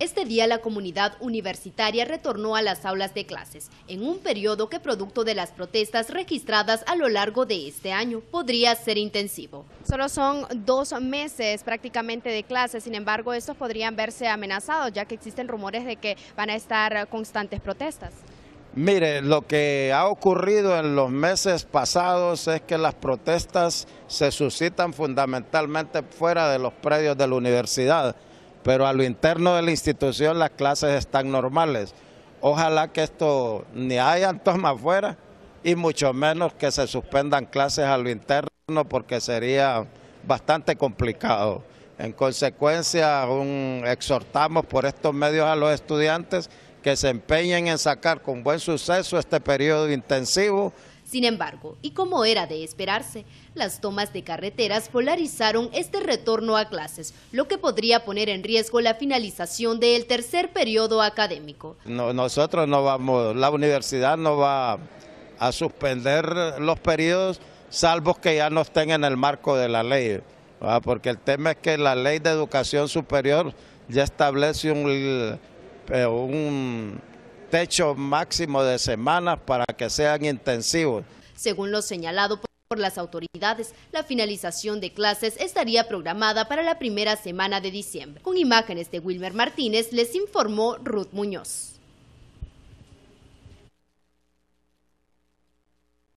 Este día la comunidad universitaria retornó a las aulas de clases, en un periodo que producto de las protestas registradas a lo largo de este año podría ser intensivo. Solo son dos meses prácticamente de clases, sin embargo estos podrían verse amenazados ya que existen rumores de que van a estar constantes protestas. Mire, lo que ha ocurrido en los meses pasados es que las protestas se suscitan fundamentalmente fuera de los predios de la universidad pero a lo interno de la institución las clases están normales. Ojalá que esto ni hayan toma afuera y mucho menos que se suspendan clases a lo interno porque sería bastante complicado. En consecuencia, exhortamos por estos medios a los estudiantes que se empeñen en sacar con buen suceso este periodo intensivo sin embargo, y como era de esperarse, las tomas de carreteras polarizaron este retorno a clases, lo que podría poner en riesgo la finalización del tercer periodo académico. nosotros no vamos, la universidad no va a suspender los periodos, salvo que ya no estén en el marco de la ley, porque el tema es que la ley de educación superior ya establece un eh, techo máximo de semanas para que sean intensivos. Según lo señalado por las autoridades, la finalización de clases estaría programada para la primera semana de diciembre. Con imágenes de Wilmer Martínez, les informó Ruth Muñoz.